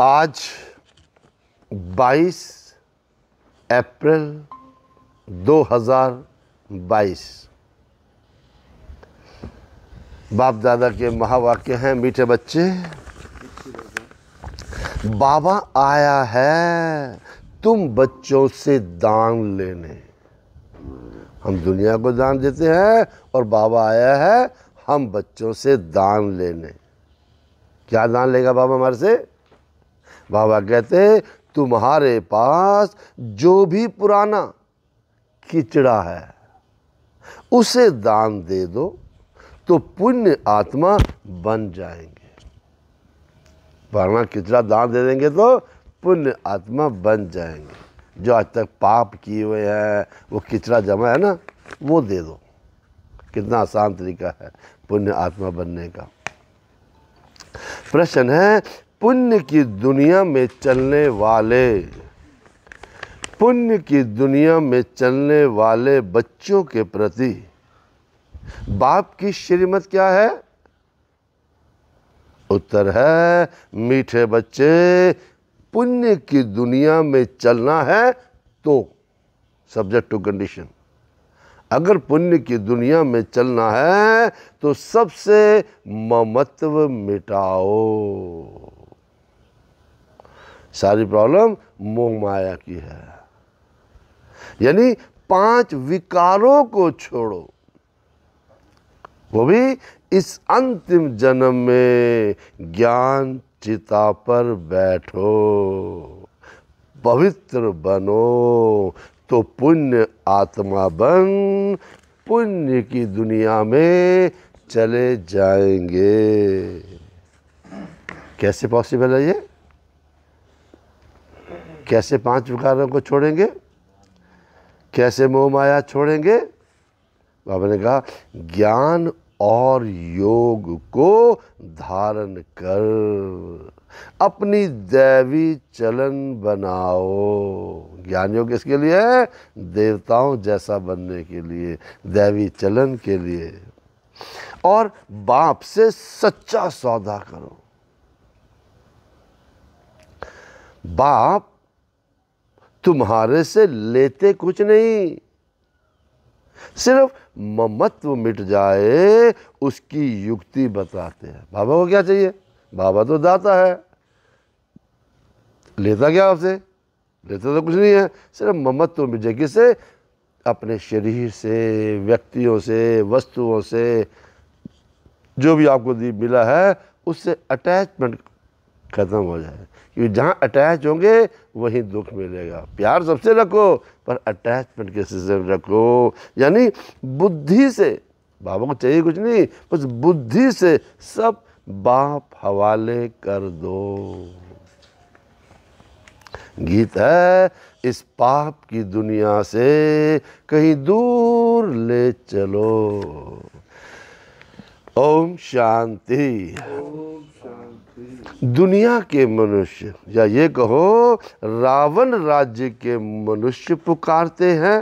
आज 22 अप्रैल 2022 बाप दादा के महावाक्य हैं मीठे बच्चे बाबा आया है तुम बच्चों से दान लेने हम दुनिया को दान देते हैं और बाबा आया है हम बच्चों से दान लेने क्या दान लेगा बाबा हमारे से बाबा कहते तुम्हारे पास जो भी पुराना किचड़ा है उसे दान दे दो तो पुण्य आत्मा बन जाएंगे पुराना किचड़ा दान दे देंगे तो पुण्य आत्मा बन जाएंगे जो आज तक पाप किए हुए हैं वो किचड़ा जमा है ना वो दे दो कितना आसान तरीका है पुण्य आत्मा बनने का प्रश्न है पुण्य की दुनिया में चलने वाले पुण्य की दुनिया में चलने वाले बच्चों के प्रति बाप की श्रीमत क्या है उत्तर है मीठे बच्चे पुण्य की दुनिया में चलना है तो सब्जेक्ट टू कंडीशन अगर पुण्य की दुनिया में चलना है तो सबसे ममत्व मिटाओ सारी प्रॉब्लम मोह माया की है यानी पांच विकारों को छोड़ो वो भी इस अंतिम जन्म में ज्ञान चिता पर बैठो पवित्र बनो तो पुण्य आत्मा बन पुण्य की दुनिया में चले जाएंगे कैसे पॉसिबल है ये कैसे पांच विकारों को छोड़ेंगे कैसे मोह माया छोड़ेंगे बाबा ने कहा ज्ञान और योग को धारण कर अपनी दैवी चलन बनाओ ज्ञान योग इसके लिए है देवताओं जैसा बनने के लिए दैवी चलन के लिए और बाप से सच्चा सौदा करो बाप तुम्हारे से लेते कुछ नहीं सिर्फ ममत्व मिट जाए उसकी युक्ति बताते हैं बाबा को क्या चाहिए बाबा तो दाता है लेता क्या आपसे लेता तो कुछ नहीं है सिर्फ ममत्व मिट जाए से अपने शरीर से व्यक्तियों से वस्तुओं से जो भी आपको मिला है उससे अटैचमेंट ख़त्म हो जाए क्योंकि जहाँ अटैच होंगे वहीं दुख मिलेगा प्यार सबसे रखो पर अटैचमेंट के सिस्टम रखो यानी बुद्धि से बाबा को चाहिए कुछ नहीं बस बुद्धि से सब बाप हवाले कर दो गीत है इस पाप की दुनिया से कहीं दूर ले चलो ओम शांति दुनिया के मनुष्य या ये कहो रावण राज्य के मनुष्य पुकारते हैं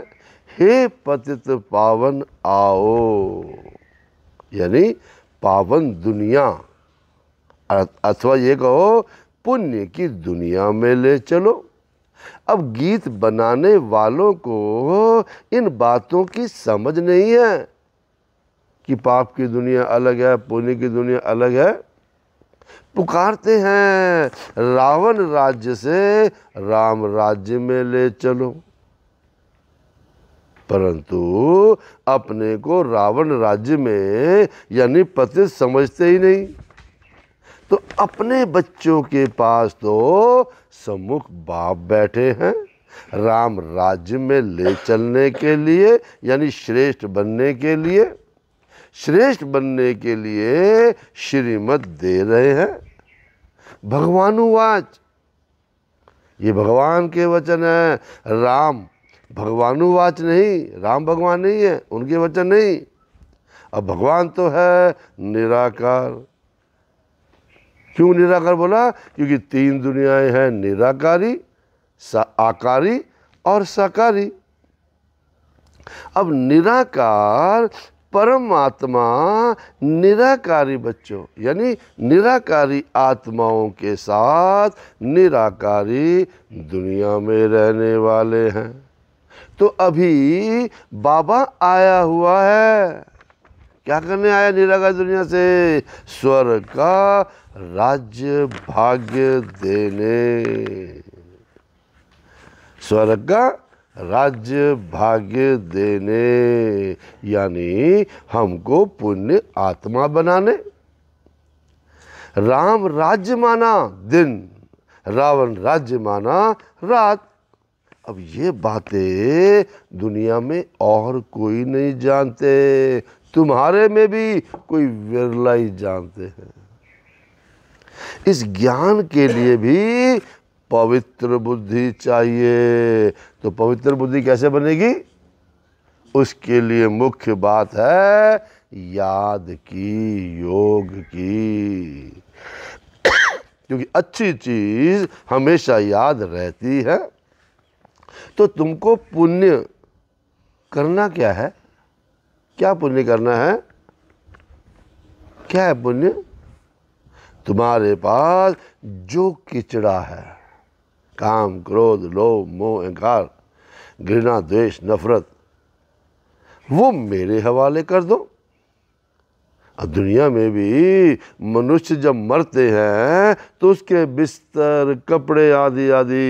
हे पतित पावन आओ यानी पावन दुनिया अथवा ये कहो पुण्य की दुनिया में ले चलो अब गीत बनाने वालों को इन बातों की समझ नहीं है कि पाप की दुनिया अलग है पुण्य की दुनिया अलग है पुकारते हैं रावण राज्य से राम राज्य में ले चलो परंतु अपने को रावण राज्य में यानी पति समझते ही नहीं तो अपने बच्चों के पास तो सम्मुख बाप बैठे हैं राम राज्य में ले चलने के लिए यानी श्रेष्ठ बनने के लिए श्रेष्ठ बनने के लिए श्रीमत दे रहे हैं भगवानुवाच ये भगवान के वचन है राम भगवानुवाच नहीं राम भगवान नहीं है उनके वचन नहीं अब भगवान तो है निराकार क्यों निराकार बोला क्योंकि तीन दुनियाएं हैं निराकारी आकारी और साकारी अब निराकार परमात्मा निराकारी बच्चों यानी निराकारी आत्माओं के साथ निराकारी दुनिया में रहने वाले हैं तो अभी बाबा आया हुआ है क्या करने आया निराकार दुनिया से स्वर्ग का राज्य भाग्य देने स्वर्ग का राज्य भाग्य देने यानी हमको पुण्य आत्मा बनाने राम राज्य माना दिन रावण राज्य माना रात अब ये बातें दुनिया में और कोई नहीं जानते तुम्हारे में भी कोई विरला ही जानते हैं इस ज्ञान के लिए भी पवित्र बुद्धि चाहिए तो पवित्र बुद्धि कैसे बनेगी उसके लिए मुख्य बात है याद की योग की क्योंकि अच्छी चीज़ हमेशा याद रहती है तो तुमको पुण्य करना क्या है क्या पुण्य करना है क्या है पुण्य तुम्हारे पास जो किचड़ा है काम क्रोध लोभ मोह अहंकार घृणा द्वेष नफरत वो मेरे हवाले कर दो और दुनिया में भी मनुष्य जब मरते हैं तो उसके बिस्तर कपड़े आदि आदि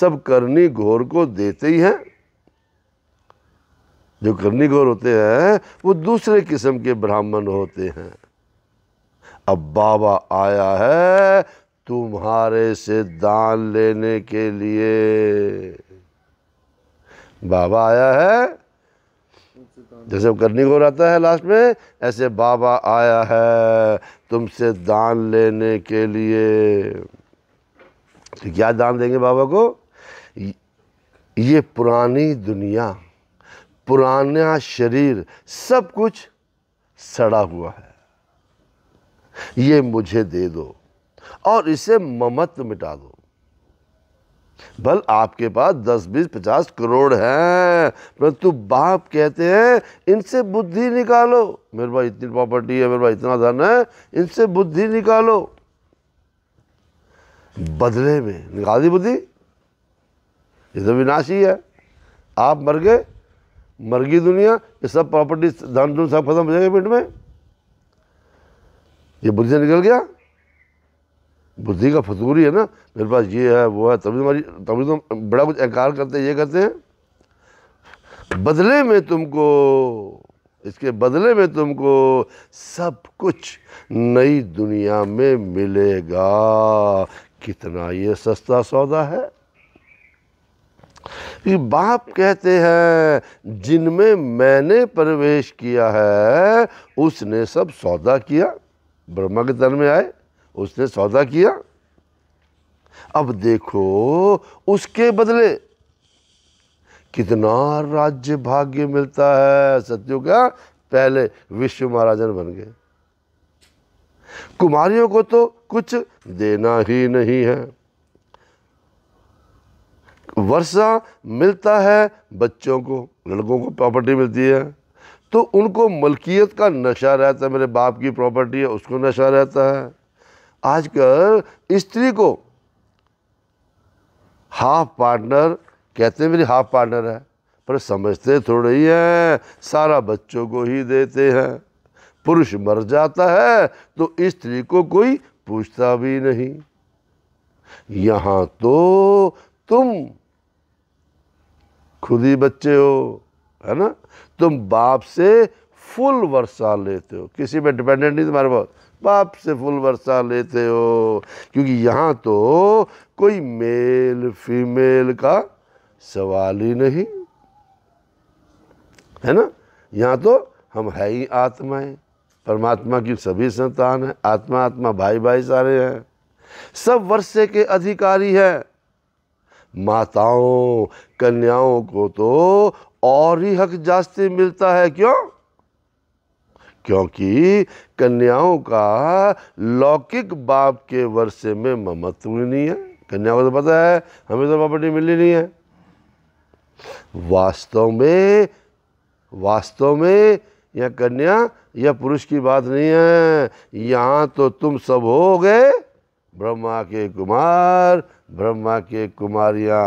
सब करनी घोर को देते ही हैं जो करनी घोर होते हैं वो दूसरे किस्म के ब्राह्मण होते हैं अब बाबा आया है तुम्हारे से दान लेने के लिए बाबा आया है जैसे करनी को रहता है लास्ट में ऐसे बाबा आया है तुमसे दान लेने के लिए तो क्या दान देंगे बाबा को ये पुरानी दुनिया पुराना शरीर सब कुछ सड़ा हुआ है ये मुझे दे दो और इसे ममत्व मिटा दो बल आपके पास दस बीस पचास करोड़ हैं परंतु बाप कहते हैं इनसे बुद्धि निकालो मेरे पास इतनी प्रॉपर्टी है मेरे पास इतना धन है इनसे बुद्धि निकालो बदले में निकाल दी बुद्धि ये तो विनाशी है आप मर गए मर गई दुनिया ये सब प्रॉपर्टी धन धुन सब खत्म हो जाएगा पेट में ये बुद्धि निकल गया बुद्धि का ही है ना मेरे पास ये है वो है तभी तुम्हारी तो तभी तुम तो बड़ा कुछ इनकार करते ये करते हैं बदले में तुमको इसके बदले में तुमको सब कुछ नई दुनिया में मिलेगा कितना ये सस्ता सौदा है कि बाप कहते हैं जिनमें मैंने प्रवेश किया है उसने सब सौदा किया ब्रह्मा के तन में आए उसने सौदा किया अब देखो उसके बदले कितना राज्य भाग्य मिलता है सत्यु का पहले विश्व महाराजन बन गए कुमारियों को तो कुछ देना ही नहीं है वर्षा मिलता है बच्चों को लड़कों को प्रॉपर्टी मिलती है तो उनको मलकियत का नशा रहता है मेरे बाप की प्रॉपर्टी है उसको नशा रहता है आजकल स्त्री को हाफ पार्टनर कहते हैं मेरी हाफ पार्टनर है पर समझते थोड़े ही हैं सारा बच्चों को ही देते हैं पुरुष मर जाता है तो स्त्री को कोई पूछता भी नहीं यहां तो तुम खुद ही बच्चे हो है ना तुम बाप से फुल वर्षा लेते हो किसी में डिपेंडेंट नहीं तुम्हारे पास बाप से फुल वर्षा लेते हो क्योंकि यहाँ तो कोई मेल फीमेल का सवाल ही नहीं है ना यहाँ तो हम है ही आत्माएं परमात्मा की सभी संतान है आत्मा आत्मा भाई भाई सारे हैं सब वर्षे के अधिकारी है माताओं कन्याओं को तो और ही हक जास्ती मिलता है क्यों क्योंकि कन्याओं का लौकिक बाप के वर्षे में ममत्व नहीं है कन्या को तो पता है हमें तो प्रॉपर्टी मिली नहीं है वास्तव में वास्तव में या कन्या या पुरुष की बात नहीं है यहाँ तो तुम सब हो गए ब्रह्मा के कुमार ब्रह्मा के कुमारियाँ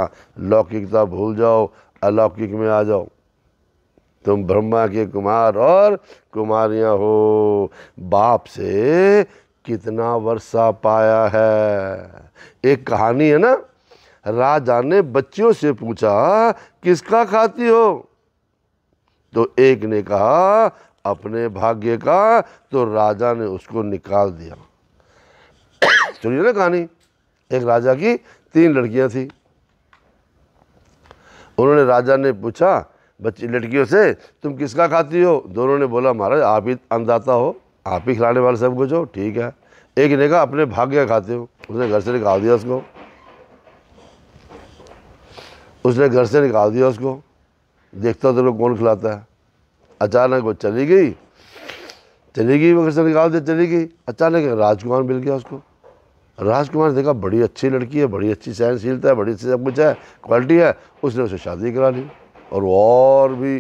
लौकिकता भूल जाओ अलौकिक में आ जाओ तुम ब्रह्मा के कुमार और कुमारियां हो बाप से कितना वर्षा पाया है एक कहानी है ना राजा ने बच्चियों से पूछा किसका खाती हो तो एक ने कहा अपने भाग्य का तो राजा ने उसको निकाल दिया सुनिए ना कहानी एक राजा की तीन लड़कियां थी उन्होंने राजा ने पूछा बच्ची लड़कियों से तुम किसका खाती हो दोनों ने बोला महाराज आप ही अंदाता हो आप ही खिलाने वाले सब कुछ हो ठीक है एक ने कहा अपने भाग्य खाते हो उसने घर से निकाल दिया उसको उसने घर से निकाल दिया उसको देखता तो कौन खिलाता है अचानक वो चली गई चली गई वो घर से निकाल दिया चली गई अचानक राजकुमार मिल गया उसको राजकुमार ने देखा बड़ी अच्छी लड़की है बड़ी अच्छी सहनशीलता है बड़ी अच्छी सब कुछ है क्वालिटी है उसने उसे शादी करा ली और वो और भी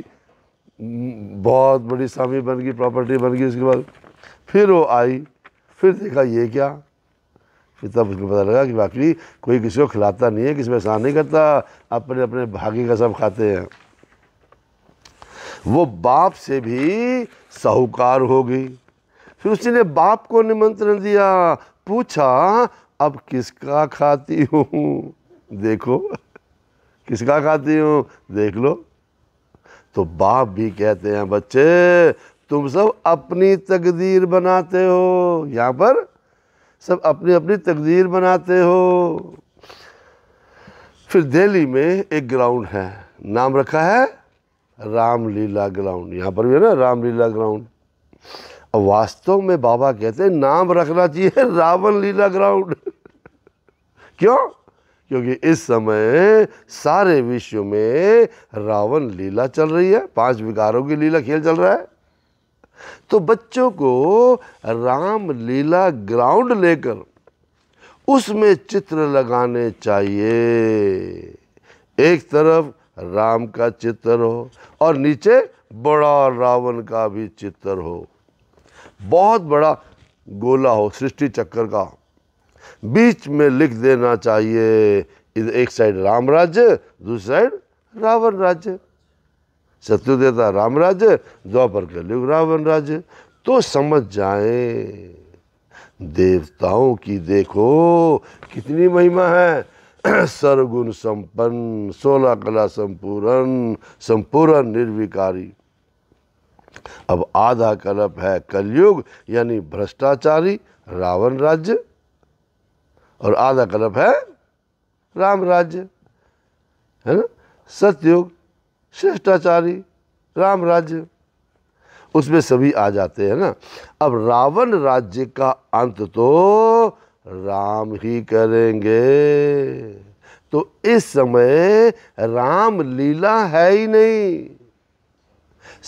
बहुत बड़ी सामी बन गई प्रॉपर्टी बन गई उसके बाद फिर वो आई फिर देखा ये क्या फिर तब उसको पता लगा कि वाकई कोई किसी को खिलाता नहीं है किसी में नहीं करता अपने अपने भागी का सब खाते हैं वो बाप से भी साहूकार हो गई फिर उसने बाप को निमंत्रण दिया पूछा अब किसका खाती हूँ देखो किसका खाती हूँ देख लो तो बाप भी कहते हैं बच्चे तुम सब अपनी तकदीर बनाते हो यहाँ पर सब अपनी अपनी तकदीर बनाते हो फिर दिल्ली में एक ग्राउंड है नाम रखा है रामलीला ग्राउंड यहाँ पर भी है ना रामलीला ग्राउंड अब वास्तव में बाबा कहते हैं नाम रखना चाहिए रावण लीला ग्राउंड क्यों क्योंकि इस समय सारे विश्व में रावण लीला चल रही है पांच विकारों की लीला खेल चल रहा है तो बच्चों को राम लीला ग्राउंड लेकर उसमें चित्र लगाने चाहिए एक तरफ राम का चित्र हो और नीचे बड़ा रावण का भी चित्र हो बहुत बड़ा गोला हो सृष्टि चक्कर का बीच में लिख देना चाहिए इधर एक साइड राम राज्य दूसरी साइड रावण राज्य शत्रुदेवता राम राज्य द्वापर कलयुग रावण राज्य तो समझ जाए देवताओं की देखो कितनी महिमा है सर्वगुण संपन्न सोलह कला संपूर्ण संपूर्ण निर्विकारी अब आधा कलप है कलयुग यानी भ्रष्टाचारी रावण राज्य और आधा कलप है राम राज्य है ना सत्युग शिष्टाचारी राम राज्य उसमें सभी आ जाते हैं ना अब रावण राज्य का अंत तो राम ही करेंगे तो इस समय राम लीला है ही नहीं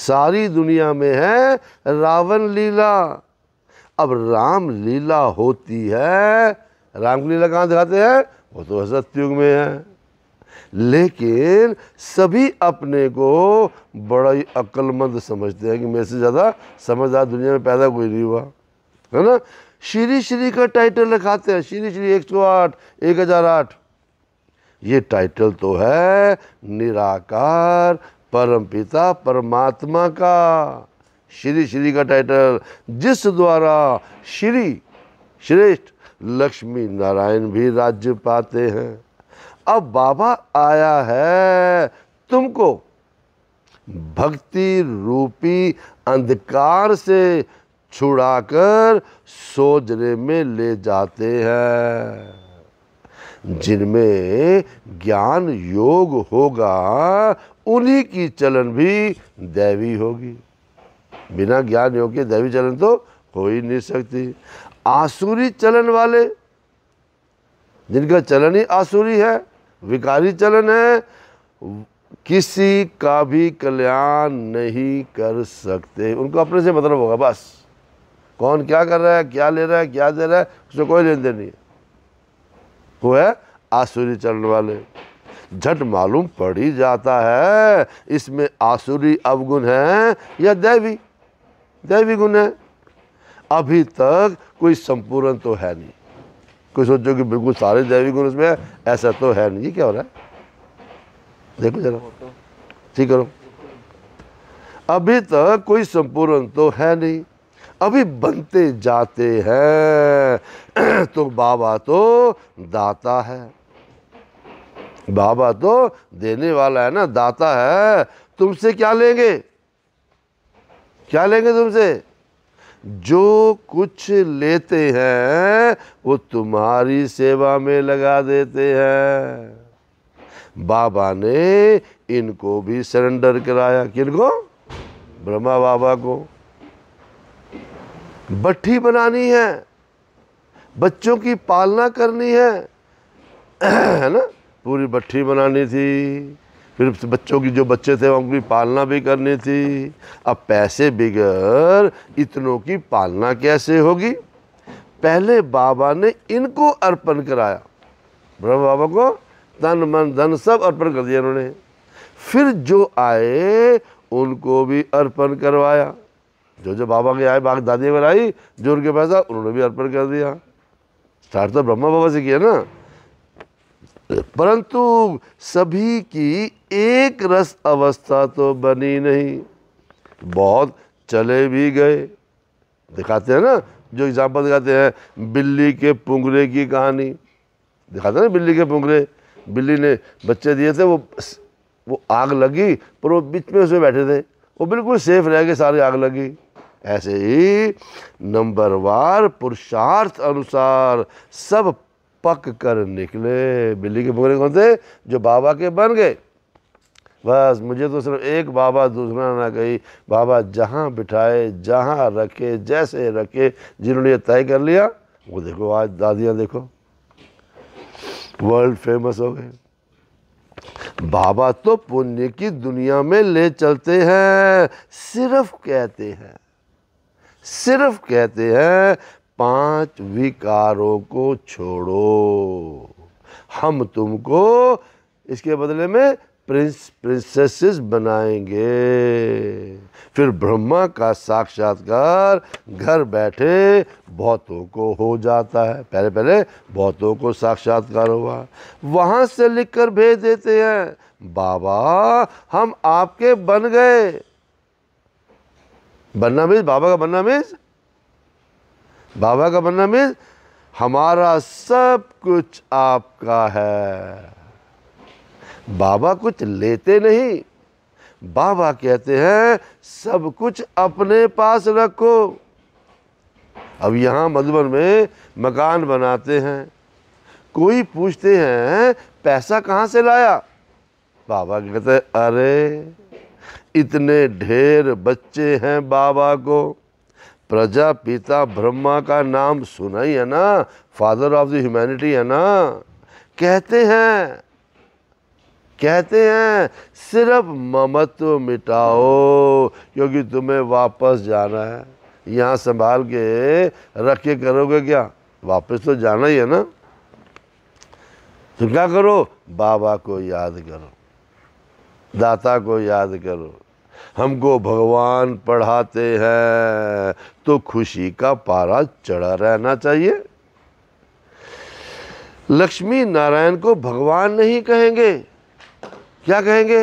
सारी दुनिया में है रावण लीला अब राम लीला होती है राम की लीला कहाँ दिखाते हैं वो तो सत्युग में है लेकिन सभी अपने को बड़ा ही अक्लमंद समझते हैं कि मेरे से ज़्यादा समझदार दुनिया में पैदा कोई नहीं हुआ है ना श्री श्री का टाइटल लिखाते हैं श्री श्री एक सौ आठ एक हज़ार आठ ये टाइटल तो है निराकार परमपिता परमात्मा का श्री श्री का टाइटल जिस द्वारा श्री श्रेष्ठ लक्ष्मी नारायण भी राज्य पाते हैं अब बाबा आया है तुमको भक्ति रूपी अंधकार से छुड़ाकर सोजरे में ले जाते हैं जिनमें ज्ञान योग होगा उन्हीं की चलन भी दैवी होगी बिना ज्ञान योग के दैवी चलन तो हो ही नहीं सकती आसुरी चलन वाले जिनका चलन ही आसुरी है विकारी चलन है किसी का भी कल्याण नहीं कर सकते उनको अपने से मतलब होगा बस कौन क्या कर रहा है क्या ले रहा है क्या दे रहा है उसमें कोई लेन देन नहीं है वो है आसुरी चलन वाले झट मालूम पड़ ही जाता है इसमें आसुरी अवगुण है या दैवी दैवी गुण है अभी तक कोई संपूर्ण तो है नहीं कोई सोचो कि बिल्कुल सारे दैवी गुण उसमें है ऐसा तो है नहीं ये क्या हो रहा है देखो जरा ठीक करो अभी तक कोई संपूर्ण तो है नहीं अभी बनते जाते हैं तो बाबा तो दाता है बाबा तो देने वाला है ना दाता है तुमसे क्या लेंगे क्या लेंगे तुमसे जो कुछ लेते हैं वो तुम्हारी सेवा में लगा देते हैं बाबा ने इनको भी सरेंडर कराया किनको ब्रह्मा बाबा को भट्ठी बनानी है बच्चों की पालना करनी है है ना पूरी भट्ठी बनानी थी फिर बच्चों की जो बच्चे थे उनकी पालना भी करनी थी अब पैसे बिगड़ इतनों की पालना कैसे होगी पहले बाबा ने इनको अर्पण कराया ब्रह्म बाबा को धन मन धन सब अर्पण कर दिया उन्होंने फिर जो आए उनको भी अर्पण करवाया जो जो बाबा के आए बाग दादी आई जो उनके पास उन्होंने भी अर्पण कर दिया स्टार्ट तो ब्रह्मा बाबा से किया ना परंतु सभी की एक रस अवस्था तो बनी नहीं बहुत चले भी गए दिखाते हैं ना जो एग्जाम्पल दिखाते हैं बिल्ली के पुंगरे की कहानी दिखाते हैं ना बिल्ली के पुंगरे बिल्ली ने बच्चे दिए थे वो वो आग लगी पर वो बीच में उसमें बैठे थे वो बिल्कुल सेफ रह गए सारी आग लगी ऐसे ही नंबरवार पुरुषार्थ अनुसार सब पक कर निकले बिल्ली के भूखने कौन थे जो बाबा के बन गए बस मुझे तो सिर्फ एक बाबा दूसरा ना कही बाबा जहाँ बिठाए जहाँ रखे जैसे रखे जिन्होंने ये तय कर लिया वो देखो आज दादियाँ देखो वर्ल्ड फेमस हो गए बाबा तो पुण्य की दुनिया में ले चलते हैं सिर्फ कहते हैं सिर्फ कहते हैं पांच विकारों को छोड़ो हम तुमको इसके बदले में प्रिंस प्रिंसेसेस बनाएंगे फिर ब्रह्मा का साक्षात्कार घर बैठे बहुतों को हो जाता है पहले पहले बहुतों को साक्षात्कार हुआ वहाँ से लिखकर भेज देते हैं बाबा हम आपके बन गए बनना मीज बाबा का बनना मीज़ बाबा का बनना मीन हमारा सब कुछ आपका है बाबा कुछ लेते नहीं बाबा कहते हैं सब कुछ अपने पास रखो अब यहां मधुबन में मकान बनाते हैं कोई पूछते हैं पैसा कहाँ से लाया बाबा कहते अरे इतने ढेर बच्चे हैं बाबा को प्रजा पिता ब्रह्मा का नाम सुना ही है ना फादर ऑफ द ह्यूमैनिटी है ना कहते हैं कहते हैं सिर्फ ममत्व मिटाओ क्योंकि तुम्हें वापस जाना है यहाँ संभाल के रख के करोगे क्या वापस तो जाना ही है ना तो क्या करो बाबा को याद करो दाता को याद करो हमको भगवान पढ़ाते हैं तो खुशी का पारा चढ़ा रहना चाहिए लक्ष्मी नारायण को भगवान नहीं कहेंगे क्या कहेंगे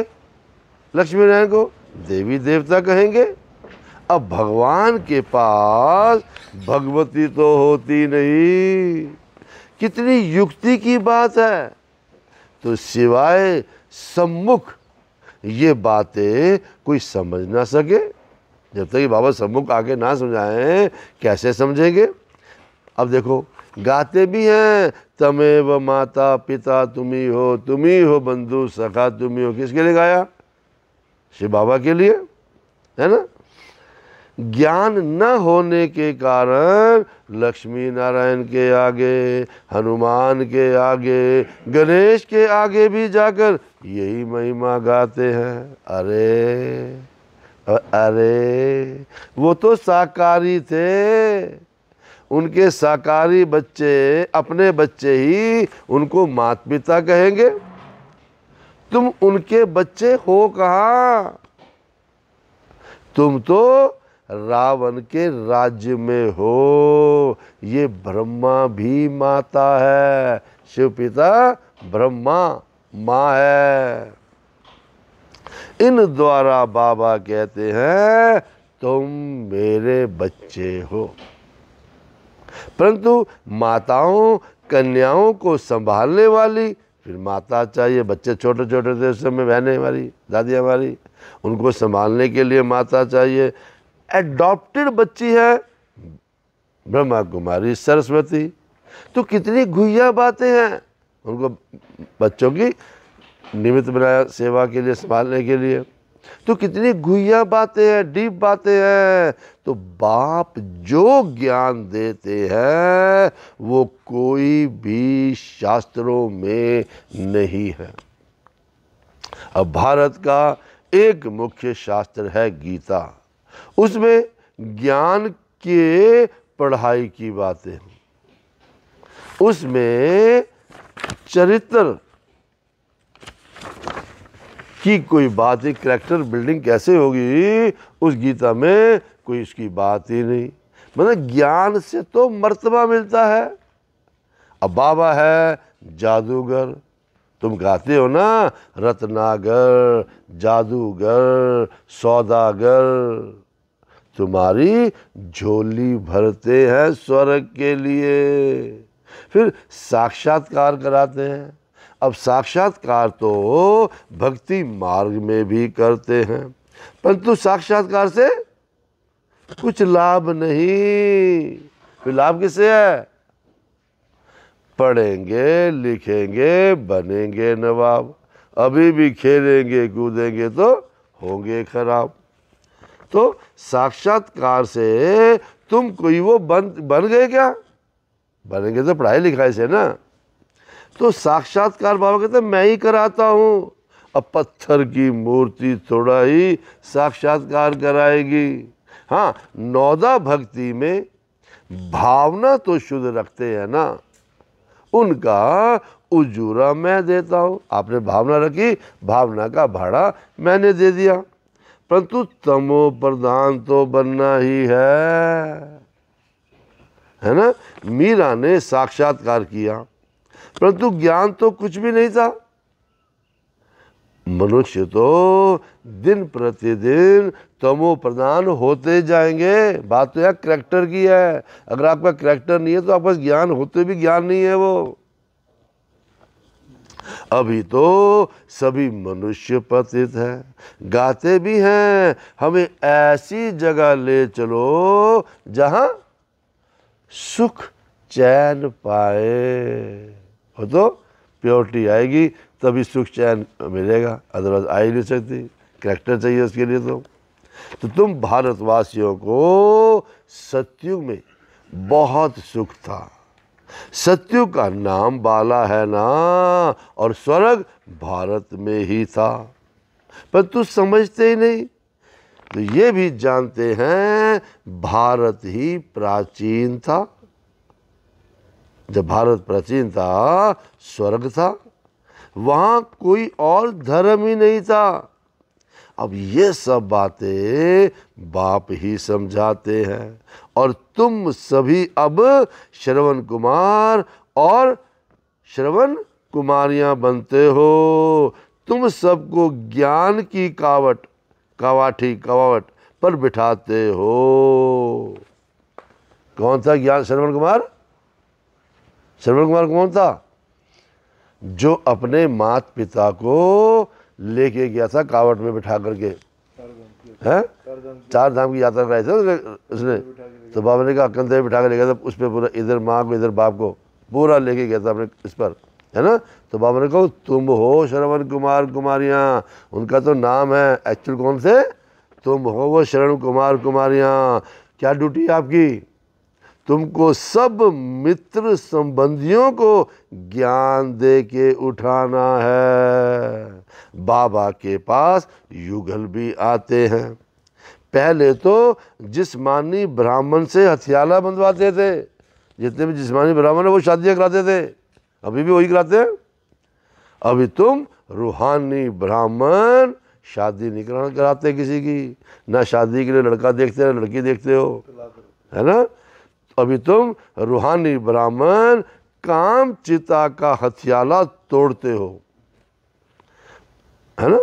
लक्ष्मी नारायण को देवी देवता कहेंगे अब भगवान के पास भगवती तो होती नहीं कितनी युक्ति की बात है तो सिवाय सम्मुख ये बातें कोई समझ ना सके जब तक ये बाबा सम्मुख आके ना समझाएं कैसे समझेंगे अब देखो गाते भी हैं तमे व माता पिता तुम ही हो तुम ही हो बंधु सखा तुम ही हो किसके लिए गाया शिव बाबा के लिए है ना ज्ञान न होने के कारण लक्ष्मी नारायण के आगे हनुमान के आगे गणेश के आगे भी जाकर यही महिमा गाते हैं अरे अरे वो तो साकारी थे उनके साकारी बच्चे अपने बच्चे ही उनको मात पिता कहेंगे तुम उनके बच्चे हो कहाँ तुम तो रावण के राज्य में हो ये ब्रह्मा भी माता है शिव पिता ब्रह्मा माँ है इन द्वारा बाबा कहते हैं तुम मेरे बच्चे हो परंतु माताओं कन्याओं को संभालने वाली फिर माता चाहिए बच्चे छोटे छोटे थे उस समय बहनें हमारी दादी हमारी उनको संभालने के लिए माता चाहिए एडॉप्टेड बच्ची है ब्रह्मा कुमारी सरस्वती तो कितनी घुया बातें हैं उनको बच्चों की निमित्त बनाया सेवा के लिए संभालने के लिए तो कितनी घुया बातें हैं डीप बातें हैं तो बाप जो ज्ञान देते हैं वो कोई भी शास्त्रों में नहीं है अब भारत का एक मुख्य शास्त्र है गीता उसमें ज्ञान के पढ़ाई की बातें उसमें चरित्र की कोई बात ही करेक्टर बिल्डिंग कैसे होगी उस गीता में कोई इसकी बात ही नहीं मतलब ज्ञान से तो मर्तबा मिलता है अब बाबा है जादूगर तुम गाते हो ना रत्नागर जादूगर सौदागर तुम्हारी झोली भरते हैं स्वर्ग के लिए फिर साक्षात्कार कराते हैं अब साक्षात्कार तो भक्ति मार्ग में भी करते हैं परंतु साक्षात्कार से कुछ लाभ नहीं फिर लाभ किसे है पढ़ेंगे लिखेंगे बनेंगे नवाब अभी भी खेलेंगे कूदेंगे तो होंगे खराब तो साक्षात्कार से तुम कोई वो बन बन गए क्या बन गए तो पढ़ाई लिखाई से ना तो साक्षात्कार बाबा कहते मैं ही कराता हूँ अब पत्थर की मूर्ति थोड़ा ही साक्षात्कार कराएगी हाँ नौदा भक्ति में भावना तो शुद्ध रखते हैं ना उनका उजूरा मैं देता हूँ आपने भावना रखी भावना का भाड़ा मैंने दे दिया परंतु तमो प्रधान तो बनना ही है है ना मीरा ने साक्षात्कार किया परंतु ज्ञान तो कुछ भी नहीं था मनुष्य तो दिन प्रतिदिन तमो प्रधान होते जाएंगे बात तो यार करेक्टर की है अगर आपका करेक्टर नहीं है तो आपका ज्ञान होते भी ज्ञान नहीं है वो अभी तो सभी मनुष्य पतित हैं गाते भी हैं हमें ऐसी जगह ले चलो जहाँ सुख चैन पाए हो तो प्योरिटी आएगी तभी सुख चैन मिलेगा अदरवाइज आ ही नहीं सकती करेक्टर चाहिए उसके लिए तो तो तुम भारतवासियों को सत्युग में बहुत सुख था सत्यु का नाम बाला है ना और स्वर्ग भारत में ही था पर तू समझते ही नहीं तो ये भी जानते हैं भारत ही प्राचीन था जब भारत प्राचीन था स्वर्ग था वहाँ कोई और धर्म ही नहीं था अब ये सब बातें बाप ही समझाते हैं और तुम सभी अब श्रवण कुमार और श्रवण कुमारियां बनते हो तुम सबको ज्ञान की कावट कावाठी कवावट पर बिठाते हो कौन था ज्ञान श्रवण कुमार श्रवण कुमार कौन था जो अपने मात पिता को लेके गया था कावट में बिठा करके हैं चार धाम की यात्रा कराई थी उसने तो बाबा ने कहा कंधे बिठा के ले गया था उस पर पूरा इधर माँ को इधर बाप को पूरा लेके गया था अपने इस पर है ना तो बाबा ने कहो तुम हो श्रवण कुमार कुमारियाँ उनका तो नाम है एक्चुअल कौन से तुम हो वो शरण कुमार कुमारियाँ क्या ड्यूटी आपकी तुमको सब मित्र संबंधियों को ज्ञान दे के उठाना है बाबा के पास युगल भी आते हैं पहले तो जिस्मानी ब्राह्मण से हथियाला बंधवाते थे जितने भी जिस्मानी ब्राह्मण है वो शादियाँ कराते थे अभी भी वही कराते हैं अभी तुम रूहानी ब्राह्मण शादी नहीं कराना कराते किसी की ना शादी के लिए लड़का देखते हो लड़की देखते हो है ना अभी तुम रूहानी ब्राह्मण काम चिता का हथियाला तोड़ते हो है ना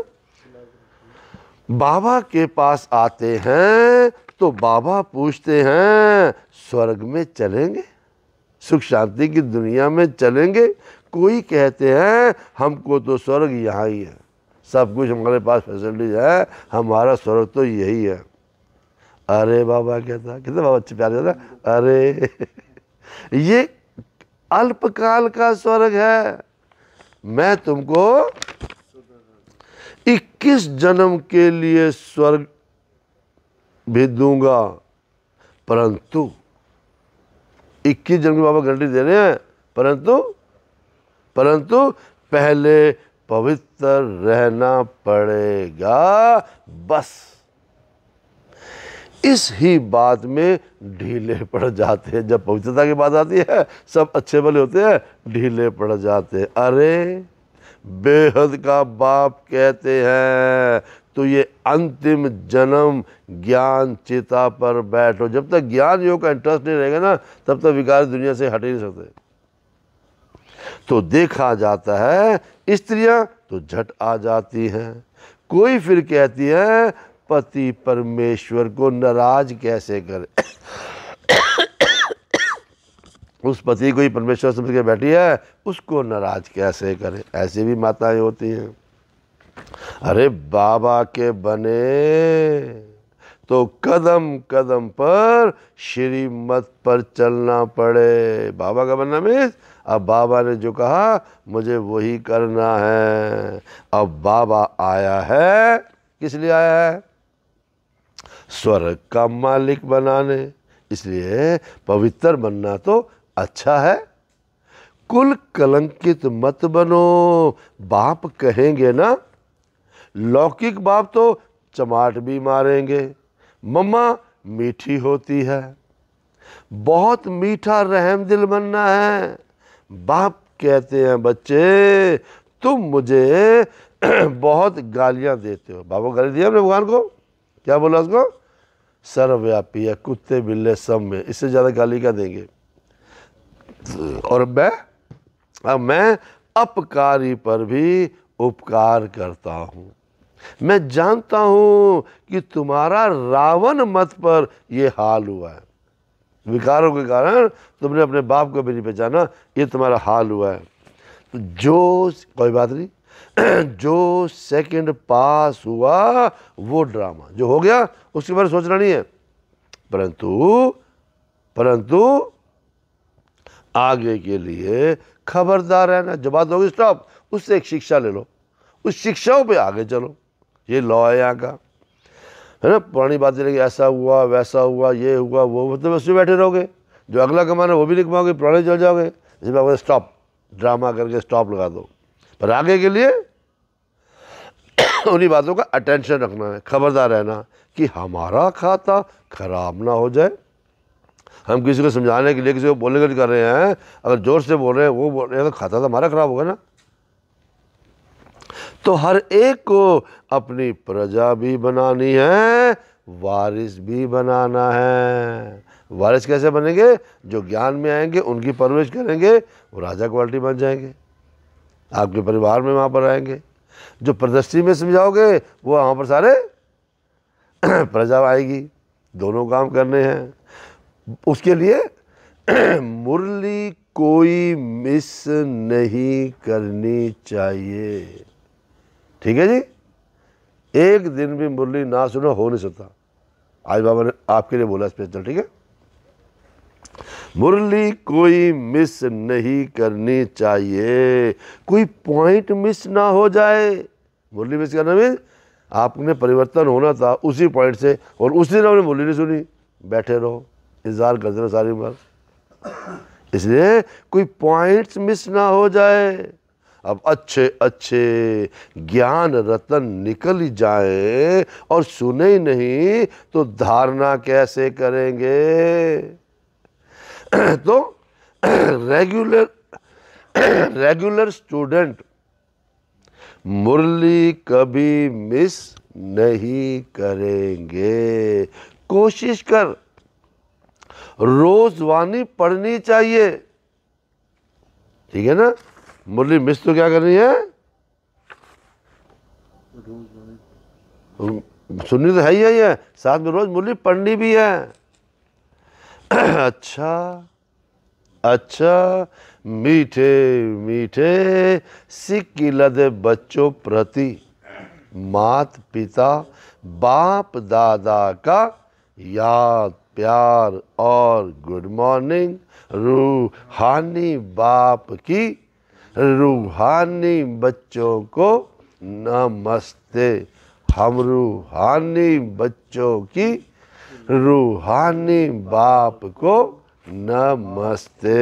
बाबा के पास आते हैं तो बाबा पूछते हैं स्वर्ग में चलेंगे सुख शांति की दुनिया में चलेंगे कोई कहते हैं हमको तो स्वर्ग यहाँ ही है सब कुछ हमारे पास फैसिलिटीज है हमारा स्वर्ग तो यही है अरे बाबा कहता कितने बाबा अच्छे प्यार कहता अरे ये अल्पकाल का स्वर्ग है मैं तुमको इक्कीस जन्म के लिए स्वर्ग भी दूंगा परंतु इक्कीस जन्म बाबा गारंटी दे रहे हैं परंतु परंतु पहले पवित्र रहना पड़ेगा बस इस ही बात में ढीले पड़ जाते हैं जब पवित्रता की बात आती है सब अच्छे भले होते हैं ढीले पड़ जाते हैं अरे बेहद का बाप कहते हैं तो ये अंतिम जन्म ज्ञान चेता पर बैठो जब तक ज्ञान योग का इंटरेस्ट नहीं रहेगा ना तब तक विकार दुनिया से हट ही नहीं सकते तो देखा जाता है स्त्रियां तो झट आ जाती हैं कोई फिर कहती है पति परमेश्वर को नाराज कैसे करे उस पति को ही परमेश्वर समझ के बैठी है उसको नाराज कैसे करे ऐसी भी माताएं होती हैं अरे बाबा के बने तो कदम कदम पर श्रीमत पर चलना पड़े बाबा का बनना मीन्स अब बाबा ने जो कहा मुझे वही करना है अब बाबा आया है किस लिए आया है स्वर्ग का मालिक बनाने इसलिए पवित्र बनना तो अच्छा है कुल कलंकित मत बनो बाप कहेंगे ना लौकिक बाप तो चमाट भी मारेंगे मम्मा मीठी होती है बहुत मीठा रहम दिल बनना है बाप कहते हैं बच्चे तुम मुझे बहुत गालियां देते हो बाबा गाली दिया हमने भगवान को क्या बोला उसको सर्वव्यापी है कुत्ते बिल्ले सब में इससे ज़्यादा गाली क्या देंगे और मैं अब मैं अपकारी पर भी उपकार करता हूँ मैं जानता हूँ कि तुम्हारा रावण मत पर यह हाल हुआ है विकारों के कारण तुमने अपने बाप को भी नहीं पहचाना ये तुम्हारा हाल हुआ है तो जो कोई बात नहीं जो सेकंड पास हुआ वो ड्रामा जो हो गया उसके बारे सोचना नहीं है परंतु परंतु आगे के लिए खबरदार रहना जब बात होगी स्टॉप उससे एक शिक्षा ले लो उस शिक्षाओं पे आगे चलो ये लॉ है यहाँ का है ना पुरानी बात लेकिन ऐसा हुआ वैसा हुआ ये हुआ वो मतलब उसमें बैठे रहोगे जो अगला कमाना वो भी लिखवाओगे पुराने चल जाओगे इसमें आप स्टॉप ड्रामा करके स्टॉप लगा दो पर आगे के लिए उन्हीं बातों का अटेंशन रखना है खबरदार रहना कि हमारा खाता खराब ना हो जाए हम किसी को समझाने के लिए किसी को बोलने के लिए कर रहे हैं अगर ज़ोर से बोल रहे हैं वो बोल रहे हैं तो खाता तो हमारा ख़राब होगा ना तो हर एक को अपनी प्रजा भी बनानी है वारिस भी बनाना है वारिस कैसे बनेंगे जो ज्ञान में आएंगे उनकी परवरिश करेंगे वो राजा क्वालिटी बन जाएंगे आपके परिवार में वहाँ पर आएंगे जो प्रदर्शनी में समझाओगे वो वहाँ पर सारे प्रजा आएगी दोनों काम करने हैं उसके लिए मुरली कोई मिस नहीं करनी चाहिए ठीक है जी एक दिन भी मुरली ना सुनो हो नहीं सकता आज बाबा ने आपके लिए बोला स्पेशल ठीक है मुरली कोई मिस नहीं करनी चाहिए कोई पॉइंट मिस ना हो जाए मुरली मिस करना भी आपने परिवर्तन होना था उसी पॉइंट से और उसी दिन आपने मुरली नहीं सुनी बैठे रहो इजहार करते रहो सारी बात इसलिए कोई पॉइंट्स मिस ना हो जाए अब अच्छे अच्छे ज्ञान रतन निकल ही जाए और सुने ही नहीं तो धारणा कैसे करेंगे तो रेगुलर रेगुलर स्टूडेंट मुरली कभी मिस नहीं करेंगे कोशिश कर रोज वाणी पढ़नी चाहिए ठीक है ना मुरली मिस तो क्या करनी है सुननी तो है ही है साथ में रोज मुरली पढ़नी भी है अच्छा अच्छा मीठे मीठे सिक्की लदे बच्चों प्रति मात पिता बाप दादा का याद प्यार और गुड मॉर्निंग रूहानी बाप की रूहानी बच्चों को नमस्ते हम रूहानी बच्चों की रूहानी बाप को नमस्ते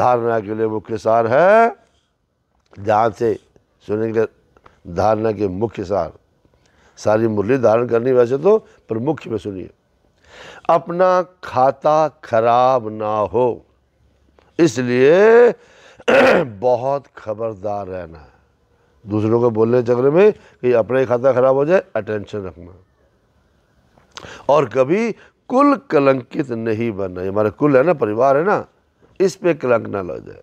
धारणा के लिए मुख्य सार है ध्यान से सुनेंगे धारणा के मुख्य सार सारी मुरली धारण करनी वैसे तो पर मुख्य में सुनिए अपना खाता खराब ना हो इसलिए बहुत खबरदार रहना है दूसरों को बोलने चक्र में कि अपना ही खाता खराब हो जाए अटेंशन रखना और कभी कुल कलंकित नहीं बनना ये हमारा कुल है ना परिवार है ना इस पे कलंक ना लग जाए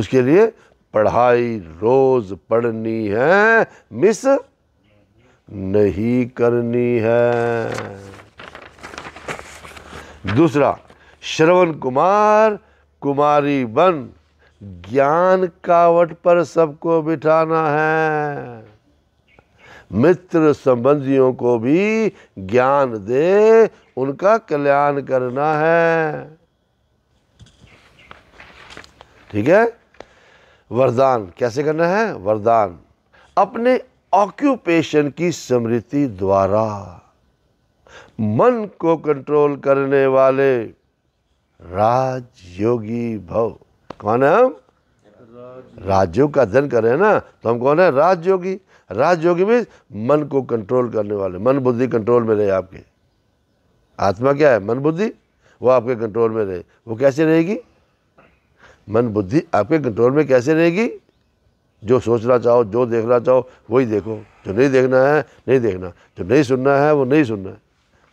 उसके लिए पढ़ाई रोज पढ़नी है मिस नहीं करनी है दूसरा श्रवण कुमार कुमारी बन ज्ञान कावट पर सबको बिठाना है मित्र संबंधियों को भी ज्ञान दे उनका कल्याण करना है ठीक है वरदान कैसे करना है वरदान अपने ऑक्यूपेशन की स्मृति द्वारा मन को कंट्रोल करने वाले राजयोगी भव कौन है हम राजयोग का अध्ययन करें ना तो हम कौन है राजयोगी राजयोगी में मन को कंट्रोल करने वाले मन बुद्धि कंट्रोल में रहे आपके आत्मा क्या है मन बुद्धि वो आपके कंट्रोल में रहे वो कैसे रहेगी मन बुद्धि आपके कंट्रोल में कैसे रहेगी जो सोचना चाहो जो देखना चाहो वही देखो जो नहीं देखना है नहीं देखना जो नहीं सुनना है वो नहीं सुनना है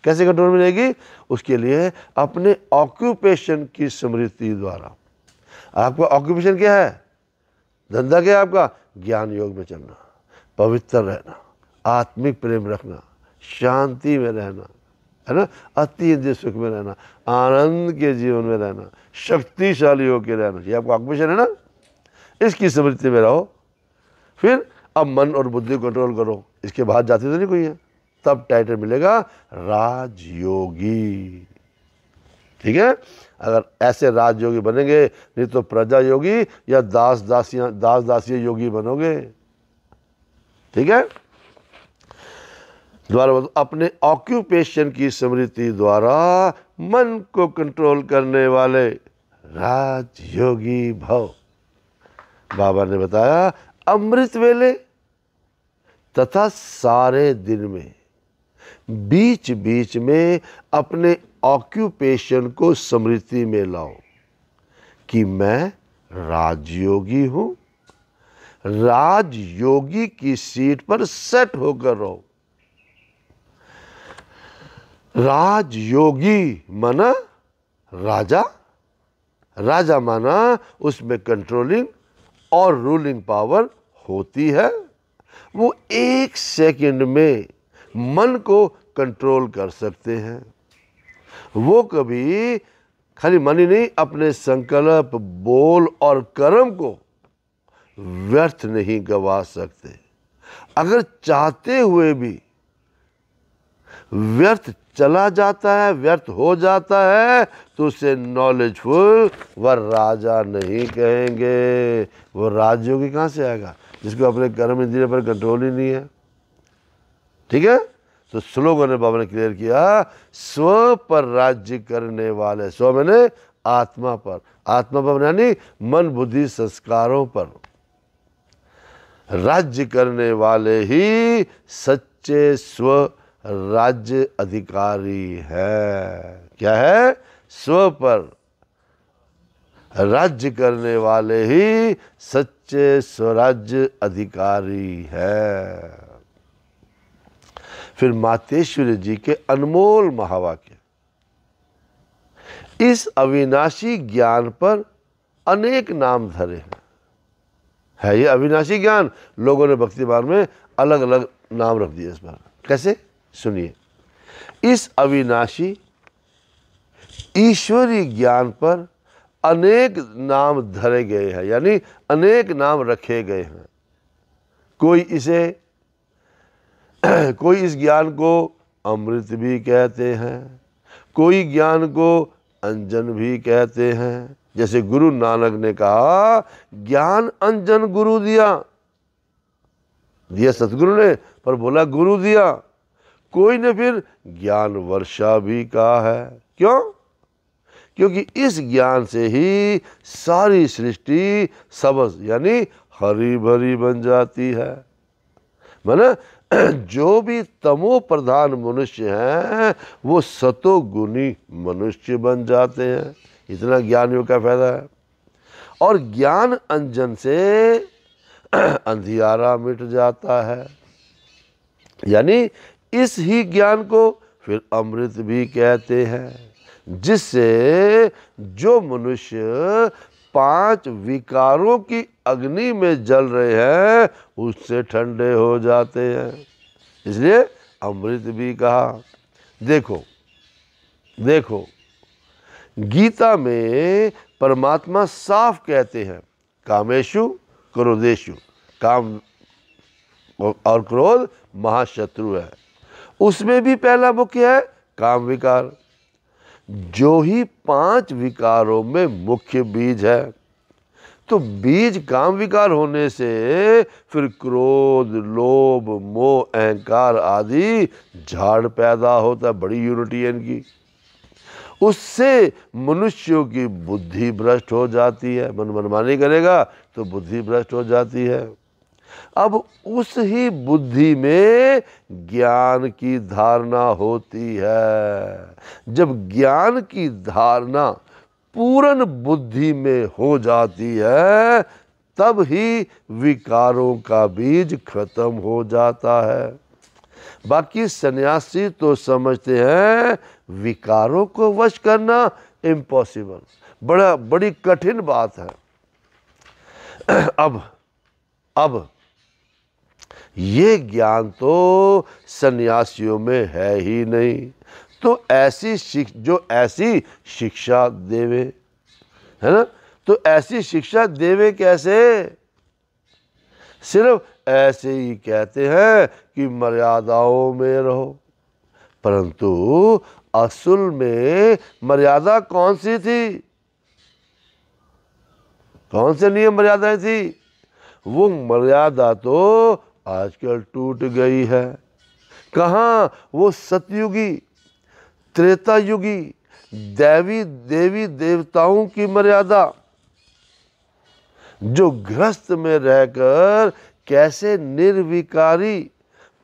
कैसे कंट्रोल में रहेगी उसके लिए अपने ऑक्यूपेशन की स्मृति द्वारा आपका ऑक्यूपेशन क्या है धंधा क्या है आपका ज्ञान योग में चलना पवित्र रहना आत्मिक प्रेम रखना शांति में रहना है ना अति इंद्रिय सुख में रहना आनंद के जीवन में रहना शक्तिशाली होकर रहना ये आपका ऑक्यूपेशन है ना इसकी स्मृति में रहो फिर अब मन और बुद्धि कंट्रोल करो इसके बाहर जाती तो नहीं कोई है तब टाइटल मिलेगा राजयोगी ठीक है अगर ऐसे राजयोगी बनेंगे नहीं तो प्रजा योगी या दास दासियां दास दासिया योगी बनोगे ठीक है द्वारा अपने ऑक्यूपेशन की स्मृति द्वारा मन को कंट्रोल करने वाले राजयोगी भव बाबा ने बताया अमृत वेले तथा सारे दिन में बीच बीच में अपने ऑक्यूपेशन को स्मृति में लाओ कि मैं राजयोगी हूं राजयोगी की सीट पर सेट होकर रहो राजयोगी माना राजा राजा माना उसमें कंट्रोलिंग और रूलिंग पावर होती है वो एक सेकंड में मन को कंट्रोल कर सकते हैं वो कभी खाली मन ही नहीं अपने संकल्प बोल और कर्म को व्यर्थ नहीं गवा सकते अगर चाहते हुए भी व्यर्थ चला जाता है व्यर्थ हो जाता है तो उसे नॉलेजफुल वह राजा नहीं कहेंगे वो राजयोगी कहाँ से आएगा जिसको अपने कर्म इंद्रिय पर कंट्रोल ही नहीं है ठीक है तो स्लोगन ने बाबा ने क्लियर किया स्व पर राज्य करने वाले स्व मैंने आत्मा पर आत्मा पर यानी मन बुद्धि संस्कारों पर राज्य करने वाले ही सच्चे स्व राज्य अधिकारी है क्या है स्व पर राज्य करने वाले ही सच्चे स्वराज्य अधिकारी है फिर मातेश्वरी जी के अनमोल महावा के इस अविनाशी ज्ञान पर अनेक नाम धरे हैं है ये अविनाशी ज्ञान लोगों ने भक्ति मार्ग में अलग अलग नाम रख दिया इस बार कैसे सुनिए इस अविनाशी ईश्वरी ज्ञान पर अनेक नाम धरे गए हैं यानी अनेक नाम रखे गए हैं कोई इसे कोई इस ज्ञान को अमृत भी कहते हैं कोई ज्ञान को अंजन भी कहते हैं जैसे गुरु नानक ने कहा ज्ञान अंजन गुरु दिया दिया सतगुरु ने पर बोला गुरु दिया कोई ने फिर ज्ञान वर्षा भी कहा है क्यों क्योंकि इस ज्ञान से ही सारी सृष्टि सबस यानी हरी भरी बन जाती है मैंने जो भी तमो प्रधान मनुष्य हैं वो सतोगुणी मनुष्य बन जाते हैं इतना ज्ञान योग का फायदा है और ज्ञान अंजन से अंधियारा मिट जाता है यानी इस ही ज्ञान को फिर अमृत भी कहते हैं जिससे जो मनुष्य पांच विकारों की अग्नि में जल रहे हैं उससे ठंडे हो जाते हैं इसलिए अमृत भी कहा देखो देखो गीता में परमात्मा साफ कहते हैं कामेशु क्रोधेशु काम और क्रोध महाशत्रु है उसमें भी पहला मुख्य है काम विकार जो ही पांच विकारों में मुख्य बीज है तो बीज काम विकार होने से फिर क्रोध लोभ मोह अहंकार आदि झाड़ पैदा होता है बड़ी यूनिटी इनकी उससे मनुष्यों की बुद्धि भ्रष्ट हो जाती है मन मनमानी करेगा तो बुद्धि भ्रष्ट हो जाती है अब उस ही बुद्धि में ज्ञान की धारणा होती है जब ज्ञान की धारणा पूर्ण बुद्धि में हो जाती है तब ही विकारों का बीज खत्म हो जाता है बाकी सन्यासी तो समझते हैं विकारों को वश करना इम्पॉसिबल बड़ा बड़ी कठिन बात है अब अब ये ज्ञान तो सन्यासियों में है ही नहीं तो ऐसी शिक, जो ऐसी शिक्षा देवे है ना तो ऐसी शिक्षा देवे कैसे सिर्फ ऐसे ही कहते हैं कि मर्यादाओं में रहो परंतु असल में मर्यादा कौन सी थी कौन से नियम मर्यादाएं थी वो मर्यादा तो आजकल टूट गई है कहाँ वो सतयुगी त्रेता युगी देवी देवी देवताओं की मर्यादा जो ग्रस्त में रहकर कैसे निर्विकारी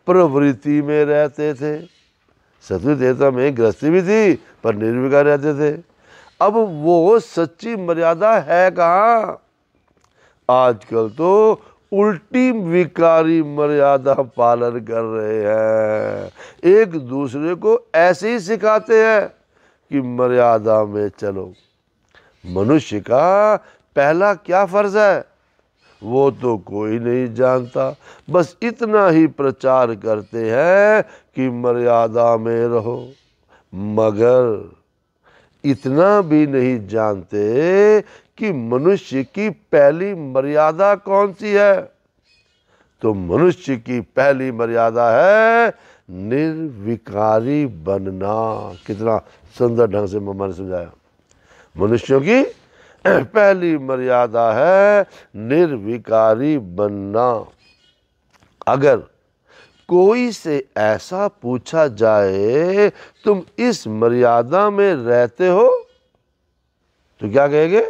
प्रवृत्ति में रहते थे सतयुग देवता में गृहस्थी भी थी पर निर्विकार रहते थे अब वो सच्ची मर्यादा है कहाँ आजकल तो उल्टी विकारी मर्यादा पालन कर रहे हैं एक दूसरे को ऐसे ही सिखाते हैं कि मर्यादा में चलो मनुष्य का पहला क्या फर्ज है वो तो कोई नहीं जानता बस इतना ही प्रचार करते हैं कि मर्यादा में रहो मगर इतना भी नहीं जानते कि मनुष्य की पहली मर्यादा कौन सी है तो मनुष्य की पहली मर्यादा है निर्विकारी बनना कितना सुंदर ढंग से मम्मा ने समझाया मनुष्यों की पहली मर्यादा है निर्विकारी बनना अगर कोई से ऐसा पूछा जाए तुम इस मर्यादा में रहते हो तो क्या कहेंगे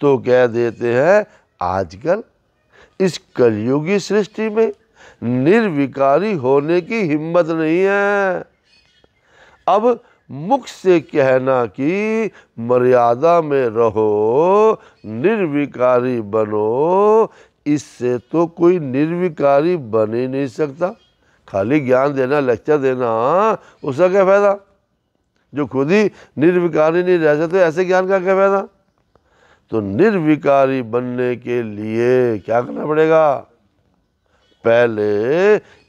तो कह देते हैं आजकल इस कलयुगी सृष्टि में निर्विकारी होने की हिम्मत नहीं है अब मुख से कहना कि मर्यादा में रहो निर्विकारी बनो इससे तो कोई निर्विकारी बन ही नहीं सकता खाली ज्ञान देना लेक्चर देना उसका क्या फायदा जो खुद ही निर्विकारी नहीं रह सकते तो ऐसे ज्ञान का क्या फायदा तो निर्विकारी बनने के लिए क्या करना पड़ेगा पहले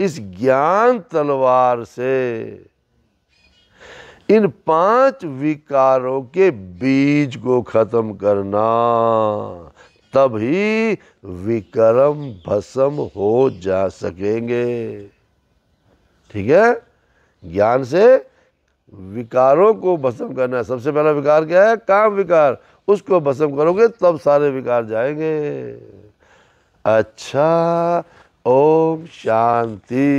इस ज्ञान तलवार से इन पांच विकारों के बीज को खत्म करना तभी विक्रम भस्म हो जा सकेंगे ठीक है ज्ञान से विकारों को भस्म करना सबसे पहला विकार क्या है काम विकार उसको भस्म करोगे तब सारे विकार जाएंगे अच्छा ओम शांति